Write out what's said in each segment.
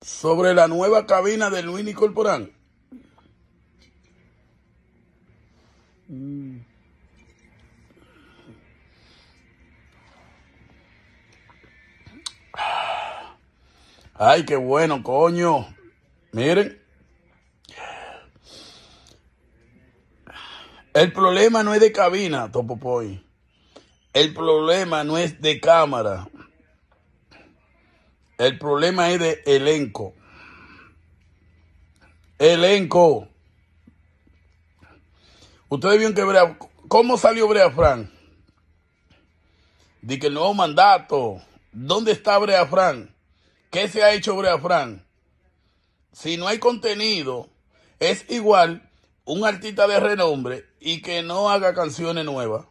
Sobre la nueva cabina de Luini Corporán. Ay, qué bueno, coño. Miren. El problema no es de cabina, Topopoy. El problema no es de cámara. El problema es de elenco. Elenco. Ustedes vieron que Brea, ¿cómo salió Brea Frank? Dice que el nuevo mandato. ¿Dónde está Brea Frank? ¿Qué se ha hecho Brea Frank? Si no hay contenido, es igual un artista de renombre y que no haga canciones nuevas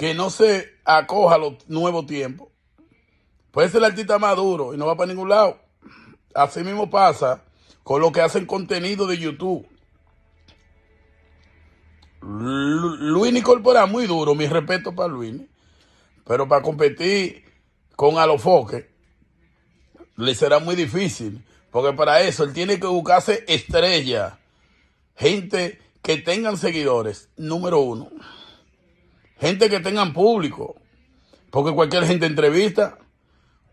que no se acoja a los nuevos tiempos, puede ser el artista más duro y no va para ningún lado. Así mismo pasa con lo que hacen contenido de YouTube. Luini Corpora muy duro, mi respeto para Luini, pero para competir con Alofoque le será muy difícil, porque para eso él tiene que buscarse estrella gente que tengan seguidores, número uno gente que tengan público, porque cualquier gente entrevista,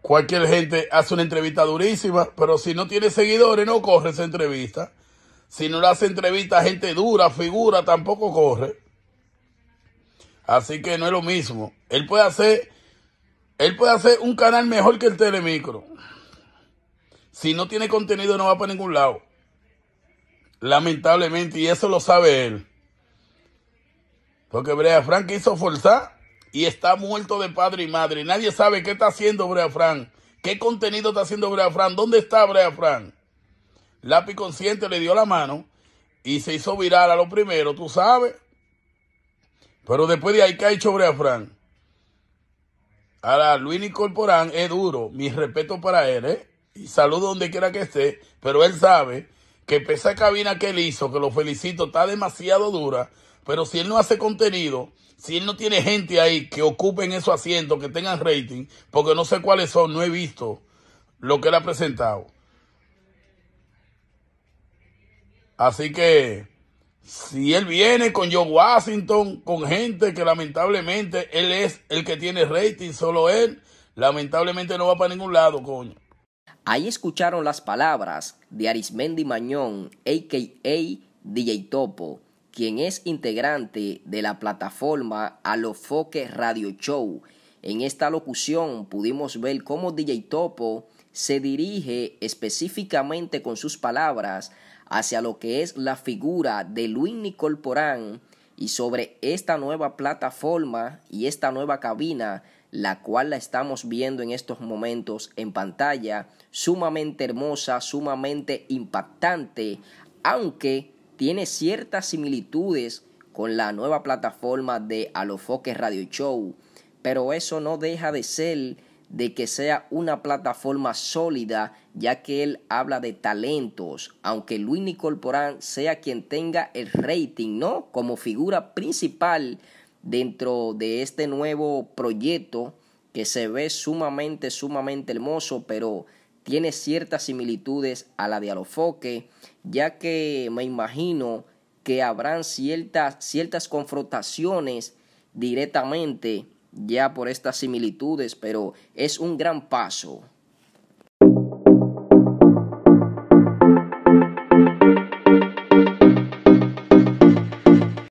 cualquier gente hace una entrevista durísima, pero si no tiene seguidores no corre esa entrevista. Si no le hace entrevista gente dura, figura, tampoco corre. Así que no es lo mismo. Él puede hacer, él puede hacer un canal mejor que el Telemicro. Si no tiene contenido no va para ningún lado. Lamentablemente, y eso lo sabe él. Porque Brea Frank quiso forzar y está muerto de padre y madre. Nadie sabe qué está haciendo Brea Frank, qué contenido está haciendo Brea Frank, dónde está Brea Frank. Lápiz Consciente le dio la mano y se hizo viral a lo primero, tú sabes. Pero después de ahí, ¿qué ha hecho Brea Frank? Ahora, Luis Corporán es duro, mi respeto para él, ¿eh? Y saludo donde quiera que esté, pero él sabe que esa cabina que él hizo, que lo felicito, está demasiado dura pero si él no hace contenido, si él no tiene gente ahí que ocupen esos asientos, que tengan rating, porque no sé cuáles son, no he visto lo que él ha presentado. Así que si él viene con Joe Washington, con gente que lamentablemente él es el que tiene rating, solo él, lamentablemente no va para ningún lado, coño. Ahí escucharon las palabras de Arismendi Mañón, a.k.a. DJ Topo quien es integrante de la plataforma Alofoque Radio Show. En esta locución pudimos ver cómo DJ Topo se dirige específicamente con sus palabras hacia lo que es la figura de Luis Nicol Porán y sobre esta nueva plataforma y esta nueva cabina, la cual la estamos viendo en estos momentos en pantalla, sumamente hermosa, sumamente impactante, aunque tiene ciertas similitudes con la nueva plataforma de Alofoque Radio Show, pero eso no deja de ser de que sea una plataforma sólida, ya que él habla de talentos, aunque Luis Nicolporán sea quien tenga el rating, ¿no? Como figura principal dentro de este nuevo proyecto que se ve sumamente, sumamente hermoso, pero tiene ciertas similitudes a la de Alofoque, ya que me imagino que habrán ciertas, ciertas confrontaciones directamente ya por estas similitudes, pero es un gran paso